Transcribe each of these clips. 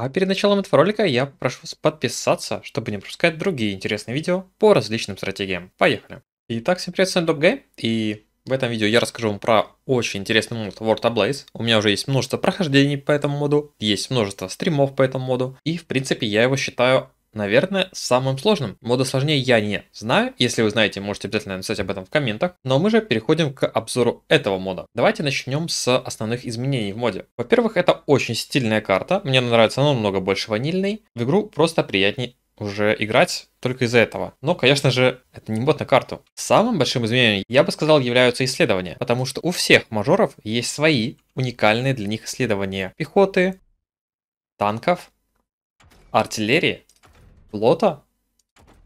А перед началом этого ролика я прошу вас подписаться, чтобы не пропускать другие интересные видео по различным стратегиям. Поехали! Итак, всем привет, с вами DopGay, и в этом видео я расскажу вам про очень интересный мод World of Blaze. У меня уже есть множество прохождений по этому моду, есть множество стримов по этому моду, и в принципе я его считаю наверное, самым сложным. Мода сложнее я не знаю. Если вы знаете, можете обязательно написать об этом в комментах. Но мы же переходим к обзору этого мода. Давайте начнем с основных изменений в моде. Во-первых, это очень стильная карта. Мне нравится она намного больше ванильной. В игру просто приятнее уже играть только из-за этого. Но, конечно же, это не мод на карту. Самым большим изменением, я бы сказал, являются исследования, потому что у всех мажоров есть свои уникальные для них исследования пехоты, танков, артиллерии флота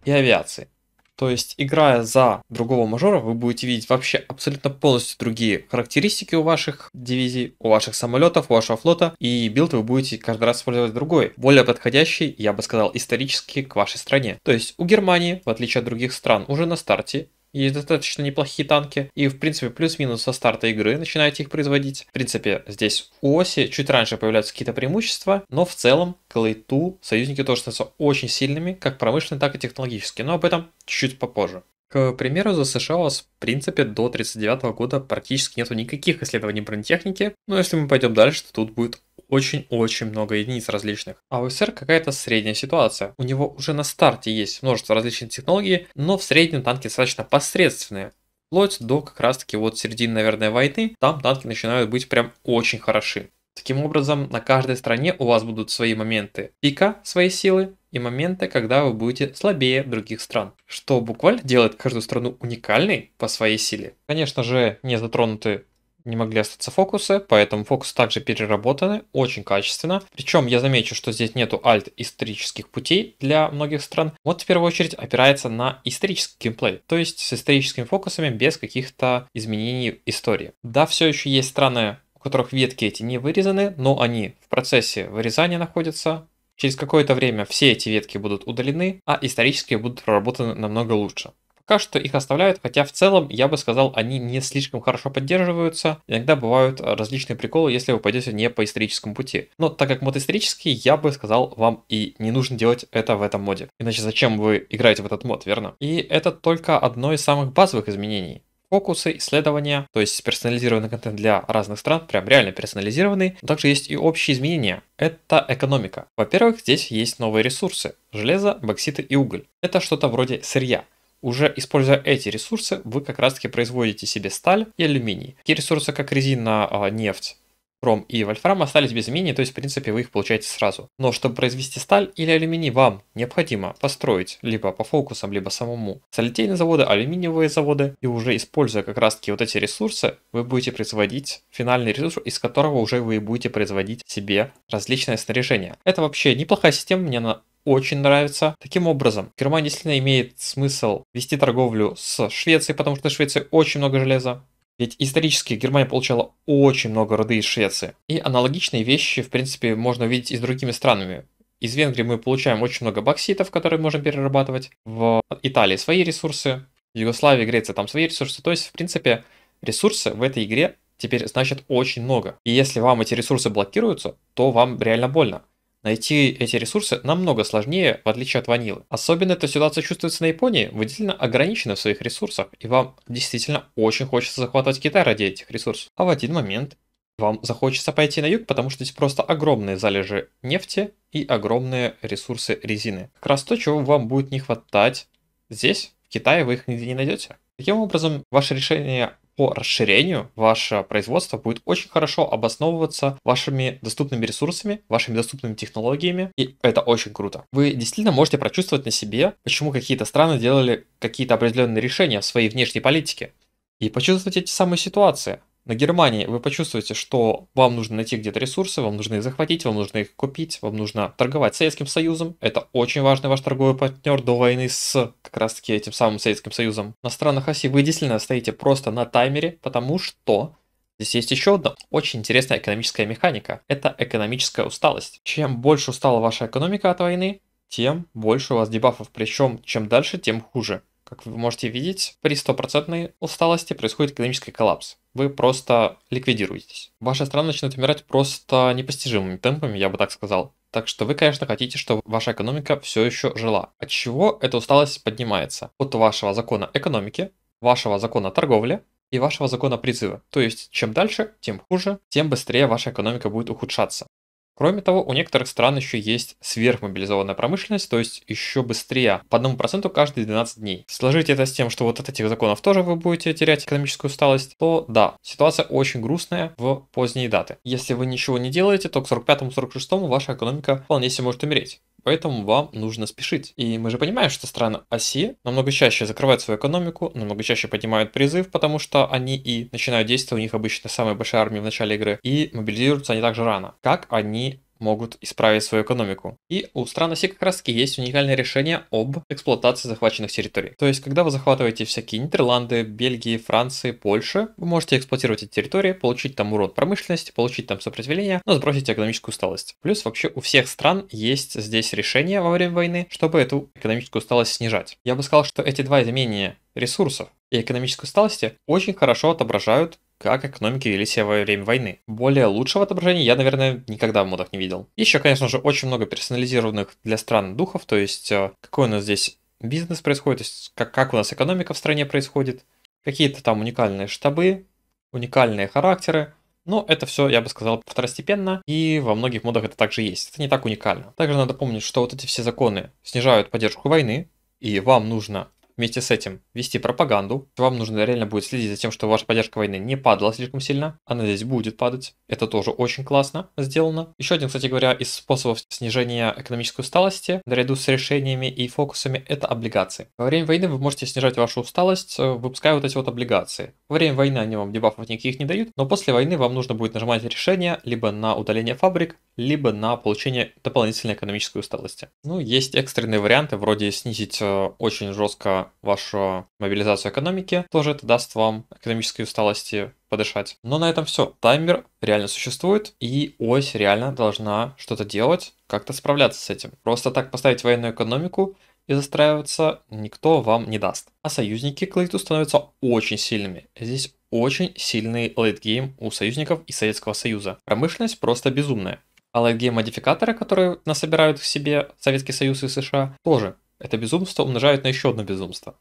и авиации. То есть, играя за другого мажора, вы будете видеть вообще абсолютно полностью другие характеристики у ваших дивизий, у ваших самолетов, у вашего флота, и билд вы будете каждый раз использовать другой, более подходящий, я бы сказал, исторически к вашей стране. То есть, у Германии, в отличие от других стран, уже на старте есть достаточно неплохие танки, и в принципе плюс-минус со старта игры начинаете их производить. В принципе, здесь у оси чуть раньше появляются какие-то преимущества, но в целом Клейту союзники тоже становятся очень сильными, как промышленно, так и технологически, но об этом чуть чуть попозже. К примеру, за США у вас, в принципе, до 1939 года практически нету никаких исследований бронетехники, но если мы пойдем дальше, то тут будет очень-очень много единиц различных. А у СР какая-то средняя ситуация. У него уже на старте есть множество различных технологий, но в среднем танки достаточно посредственные вплоть до как раз таки вот середины, наверное, войны, там танки начинают быть прям очень хороши. Таким образом, на каждой стране у вас будут свои моменты пика своей силы и моменты, когда вы будете слабее других стран, что буквально делает каждую страну уникальной по своей силе. Конечно же, не затронуты не могли остаться фокусы, поэтому фокусы также переработаны очень качественно. Причем я замечу, что здесь нету альт исторических путей для многих стран. Вот в первую очередь опирается на исторический геймплей, то есть с историческими фокусами без каких-то изменений истории. Да, все еще есть страны, у которых ветки эти не вырезаны, но они в процессе вырезания находятся, Через какое-то время все эти ветки будут удалены, а исторические будут проработаны намного лучше. Пока что их оставляют, хотя в целом, я бы сказал, они не слишком хорошо поддерживаются. Иногда бывают э, различные приколы, если вы пойдете не по историческому пути. Но так как мод исторический, я бы сказал, вам и не нужно делать это в этом моде. Иначе зачем вы играете в этот мод, верно? И это только одно из самых базовых изменений фокусы, исследования, то есть персонализированный контент для разных стран, прям реально персонализированный. Но также есть и общие изменения. Это экономика. Во-первых, здесь есть новые ресурсы. Железо, бокситы и уголь. Это что-то вроде сырья. Уже используя эти ресурсы, вы как раз таки производите себе сталь и алюминий. Такие ресурсы, как резина, а, нефть, ром и вольфрам остались без изменений, то есть в принципе вы их получаете сразу. Но чтобы произвести сталь или алюминий, вам необходимо построить либо по фокусам, либо самому солитейные заводы, алюминиевые заводы, и уже используя как раз таки вот эти ресурсы, вы будете производить финальный ресурс, из которого уже вы будете производить себе различные снаряжения. Это вообще неплохая система, мне она очень нравится. Таким образом, Германия действительно имеет смысл вести торговлю с Швецией, потому что в Швеции очень много железа, ведь исторически Германия получала очень много роды из Швеции. И аналогичные вещи, в принципе, можно увидеть и с другими странами. Из Венгрии мы получаем очень много бокситов, которые можем перерабатывать. В Италии свои ресурсы, в Югославии, Греции там свои ресурсы. То есть, в принципе, ресурсы в этой игре теперь значат очень много. И если вам эти ресурсы блокируются, то вам реально больно. Найти эти ресурсы намного сложнее, в отличие от ванилы. Особенно эта ситуация чувствуется на Японии. Вы действительно ограничены в своих ресурсах, и вам действительно очень хочется захватывать Китай ради этих ресурсов. А в один момент вам захочется пойти на юг, потому что здесь просто огромные залежи нефти и огромные ресурсы резины. Как раз то, чего вам будет не хватать здесь, в Китае, вы их нигде не найдете. Таким образом, ваше решение по расширению ваше производство будет очень хорошо обосновываться вашими доступными ресурсами, вашими доступными технологиями, и это очень круто. Вы действительно можете прочувствовать на себе, почему какие-то страны делали какие-то определенные решения в своей внешней политике, и почувствовать эти самые ситуации на Германии вы почувствуете, что вам нужно найти где-то ресурсы, вам нужно их захватить, вам нужно их купить, вам нужно торговать с Советским Союзом. Это очень важный ваш торговый партнер до войны с как раз таки этим самым Советским Союзом. На странах оси вы действительно стоите просто на таймере, потому что Здесь есть еще одна очень интересная экономическая механика. Это экономическая усталость. Чем больше устала ваша экономика от войны, тем больше у вас дебафов. Причем, чем дальше, тем хуже как вы можете видеть, при стопроцентной усталости происходит экономический коллапс. Вы просто ликвидируетесь. Ваша страна начинает умирать просто непостижимыми темпами, я бы так сказал. Так что вы, конечно, хотите, чтобы ваша экономика все еще жила. От чего эта усталость поднимается? От вашего закона экономики, вашего закона торговли и вашего закона призыва. То есть, чем дальше, тем хуже, тем быстрее ваша экономика будет ухудшаться. Кроме того, у некоторых стран еще есть сверхмобилизованная промышленность, то есть еще быстрее, по одному проценту каждые 12 дней. Сложите это с тем, что вот от этих законов тоже вы будете терять экономическую усталость, то да, ситуация очень грустная в поздние даты. Если вы ничего не делаете, то к 45-46 ваша экономика вполне себе может умереть. Поэтому вам нужно спешить. И мы же понимаем, что страны оси намного чаще закрывают свою экономику, намного чаще поднимают призыв, потому что они и начинают действия, у них обычно самая большая армия в начале игры, и мобилизируются они также рано. Как они могут исправить свою экономику. И у стран оси как раз таки есть уникальное решение об эксплуатации захваченных территорий. То есть, когда вы захватываете всякие Нидерланды, Бельгии, Франции, Польши, вы можете эксплуатировать эти территории, получить там урон промышленности, получить там сопротивление, но сбросить экономическую усталость. Плюс вообще у всех стран есть здесь решение во время войны, чтобы эту экономическую усталость снижать. Я бы сказал, что эти два изменения ресурсов и экономической усталости очень хорошо отображают как экономики вели себя во время войны. Более лучшего отображения я, наверное, никогда в модах не видел. Еще, конечно же, очень много персонализированных для стран духов, то есть э, какой у нас здесь бизнес происходит, то есть как, как у нас экономика в стране происходит, какие-то там уникальные штабы, уникальные характеры, но это все, я бы сказал, второстепенно, и во многих модах это также есть. Это не так уникально. Также надо помнить, что вот эти все законы снижают поддержку войны, и вам нужно вместе с этим вести пропаганду. Вам нужно реально будет следить за тем, что ваша поддержка войны не падала слишком сильно. Она здесь будет падать. Это тоже очень классно сделано. Еще один, кстати говоря, из способов снижения экономической усталости, наряду с решениями и фокусами, это облигации. Во время войны вы можете снижать вашу усталость, э, выпуская вот эти вот облигации. Во время войны они вам дебафов никаких не дают, но после войны вам нужно будет нажимать решение либо на удаление фабрик, либо на получение дополнительной экономической усталости. Ну, есть экстренные варианты, вроде снизить э, очень жестко вашу мобилизацию экономики. Тоже это даст вам экономической усталости подышать. Но на этом все. Таймер реально существует, и ось реально должна что-то делать, как-то справляться с этим. Просто так поставить военную экономику и застраиваться никто вам не даст. А союзники к становятся очень сильными. Здесь очень сильный лейтгейм у союзников и Советского Союза. Промышленность просто безумная. А лайтгейм-модификаторы, которые насобирают в себе Советский Союз и США, тоже это безумство умножают на еще одно безумство.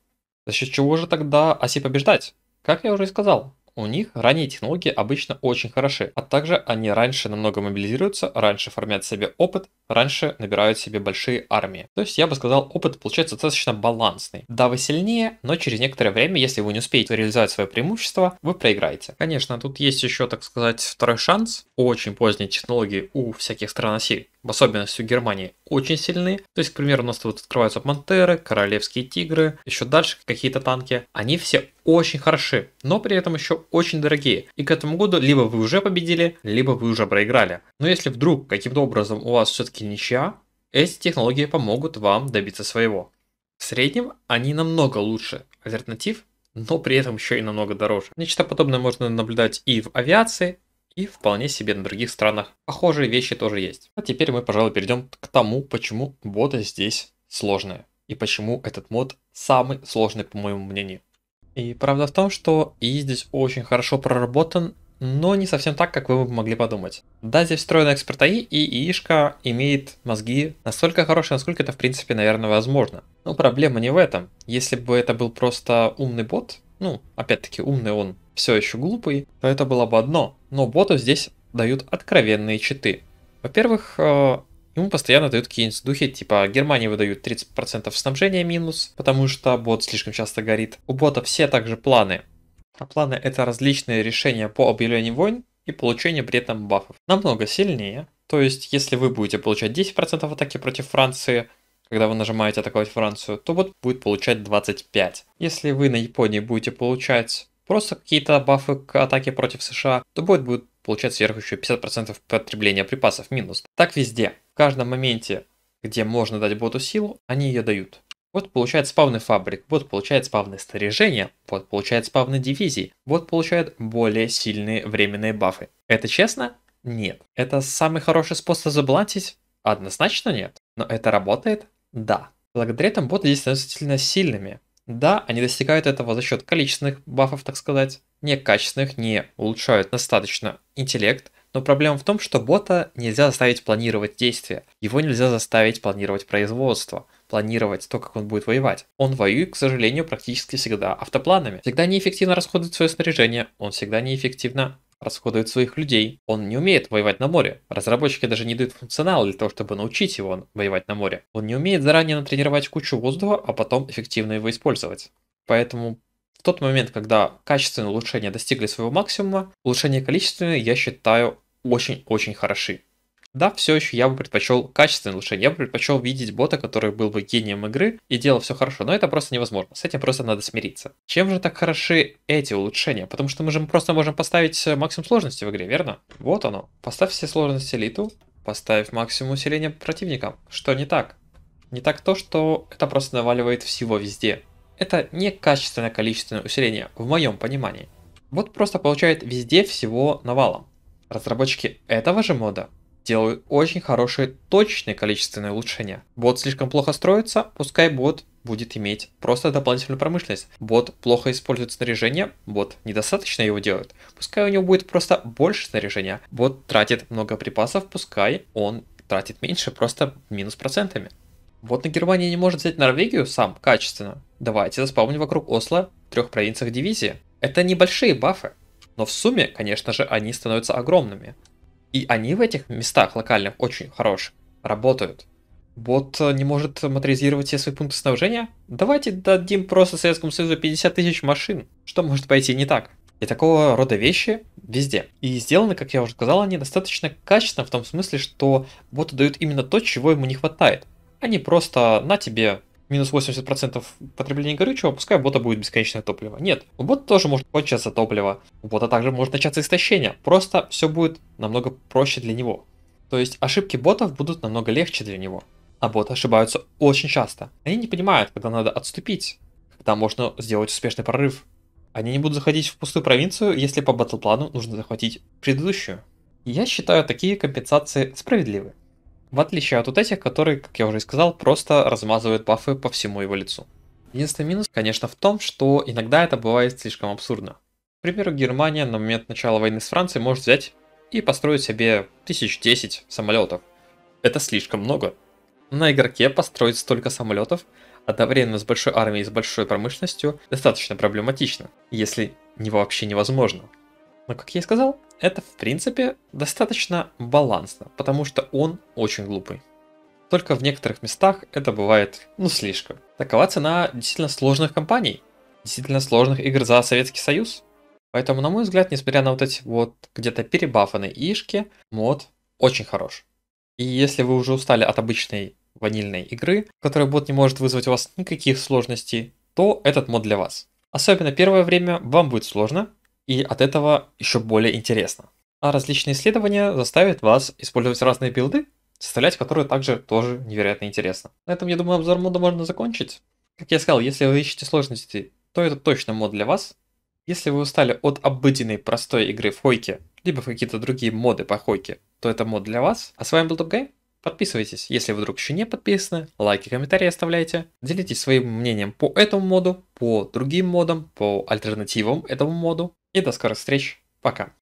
За счет чего же тогда оси побеждать? Как я уже и сказал, у них ранние технологии обычно очень хороши, а также они раньше намного мобилизируются, раньше формят себе опыт, раньше набирают себе большие армии. То есть я бы сказал, опыт получается достаточно балансный. Да, вы сильнее, но через некоторое время, если вы не успеете реализовать свое преимущество, вы проиграете. Конечно, тут есть еще, так сказать, второй шанс. Очень поздние технологии у всяких стран оси в особенности у Германии, очень сильны. То есть, к примеру, у нас тут открываются Пантеры, Королевские Тигры, еще дальше какие-то танки. Они все очень хороши, но при этом еще очень дорогие. И к этому году либо вы уже победили, либо вы уже проиграли. Но если вдруг каким-то образом у вас все-таки ничья, эти технологии помогут вам добиться своего. В среднем они намного лучше альтернатив, но при этом еще и намного дороже. Нечто подобное можно наблюдать и в авиации, и вполне себе на других странах похожие вещи тоже есть. А теперь мы, пожалуй, перейдем к тому, почему бота здесь сложные. И почему этот мод самый сложный, по моему мнению. И правда в том, что и здесь очень хорошо проработан, но не совсем так, как вы могли подумать. Да, здесь встроена эксперт АИ, и ИИшка имеет мозги настолько хорошие, насколько это в принципе, наверное, возможно. Но проблема не в этом. Если бы это был просто умный бот, ну, опять-таки, умный он все еще глупый, то это было бы одно. Но боту здесь дают откровенные читы. Во-первых, э, ему постоянно дают какие-нибудь духи, типа Германии выдают 30% снабжения минус, потому что бот слишком часто горит. У бота все также планы. А планы это различные решения по объявлению войн и получению при этом бафов. Намного сильнее. То есть, если вы будете получать 10% атаки против Франции, когда вы нажимаете атаковать Францию, то бот будет получать 25. Если вы на Японии будете получать просто какие-то бафы к атаке против США, то будет, будет получать сверху еще 50% потребления припасов минус. Так везде. В каждом моменте, где можно дать боту силу, они ее дают. Вот получает спавны фабрик, вот получает спавны снаряжения, вот получает спавны дивизий, вот получает более сильные временные бафы. Это честно? Нет. Это самый хороший способ заблатить? Однозначно нет. Но это работает? Да. Благодаря этому боты здесь становятся сильно сильными. Да, они достигают этого за счет количественных бафов, так сказать, не качественных, не улучшают достаточно интеллект, но проблема в том, что бота нельзя заставить планировать действия, его нельзя заставить планировать производство, планировать то, как он будет воевать. Он воюет, к сожалению, практически всегда автопланами. Всегда неэффективно расходует свое снаряжение, он всегда неэффективно расходует своих людей. Он не умеет воевать на море. Разработчики даже не дают функционал для того, чтобы научить его воевать на море. Он не умеет заранее натренировать кучу воздуха, а потом эффективно его использовать. Поэтому в тот момент, когда качественные улучшения достигли своего максимума, улучшения количественные, я считаю, очень-очень хороши. Да, все еще я бы предпочел качественное улучшение. Я бы предпочел видеть бота, который был бы гением игры и делал все хорошо, но это просто невозможно. С этим просто надо смириться. Чем же так хороши эти улучшения? Потому что мы же просто можем поставить э, максимум сложности в игре, верно? Вот оно. Поставь все сложности элиту, поставив максимум усиления противникам. Что не так? Не так то, что это просто наваливает всего везде. Это не качественное количественное усиление, в моем понимании. Вот просто получает везде всего навалом. Разработчики этого же мода делают очень хорошие точные количественные улучшения. Бот слишком плохо строится, пускай бот будет иметь просто дополнительную промышленность. Бот плохо использует снаряжение, бот недостаточно его делает. Пускай у него будет просто больше снаряжения. Бот тратит много припасов, пускай он тратит меньше, просто минус процентами. Вот на Германии не может взять Норвегию сам качественно. Давайте заспавним вокруг Осло в трех провинциях дивизии. Это небольшие бафы, но в сумме, конечно же, они становятся огромными. И они в этих местах локальных очень хорош работают. Бот э, не может моторизировать все свои пункты снабжения? Давайте дадим просто Советскому Союзу 50 тысяч машин. Что может пойти не так? И такого рода вещи везде. И сделаны, как я уже сказал, они достаточно качественно в том смысле, что боты дают именно то, чего ему не хватает. Они просто на тебе минус 80% потребления горючего, пускай у бота будет бесконечное топливо. Нет, у бота тоже может кончаться топливо, у бота также может начаться истощение, просто все будет намного проще для него. То есть ошибки ботов будут намного легче для него. А боты ошибаются очень часто. Они не понимают, когда надо отступить, когда можно сделать успешный прорыв. Они не будут заходить в пустую провинцию, если по батлплану нужно захватить предыдущую. Я считаю такие компенсации справедливы. В отличие от вот этих, которые, как я уже сказал, просто размазывают бафы по всему его лицу. Единственный минус, конечно, в том, что иногда это бывает слишком абсурдно. К примеру, Германия на момент начала войны с Францией может взять и построить себе тысяч десять самолетов. Это слишком много. На игроке построить столько самолетов одновременно с большой армией и с большой промышленностью достаточно проблематично, если не вообще невозможно. Но как я и сказал, это, в принципе, достаточно балансно, потому что он очень глупый. Только в некоторых местах это бывает, ну, слишком. Такова цена действительно сложных компаний, действительно сложных игр за Советский Союз. Поэтому, на мой взгляд, несмотря на вот эти вот где-то перебафанные ишки, мод очень хорош. И если вы уже устали от обычной ванильной игры, которая бот не может вызвать у вас никаких сложностей, то этот мод для вас. Особенно первое время вам будет сложно, и от этого еще более интересно. А различные исследования заставят вас использовать разные билды, составлять которые также тоже невероятно интересно. На этом, я думаю, обзор мода можно закончить. Как я сказал, если вы ищете сложности, то это точно мод для вас. Если вы устали от обыденной простой игры в хойке, либо в какие-то другие моды по хойке, то это мод для вас. А с вами был TopGame. Подписывайтесь, если вы вдруг еще не подписаны, лайки, комментарии оставляйте, делитесь своим мнением по этому моду, по другим модам, по альтернативам этому моду и до скорых встреч. Пока.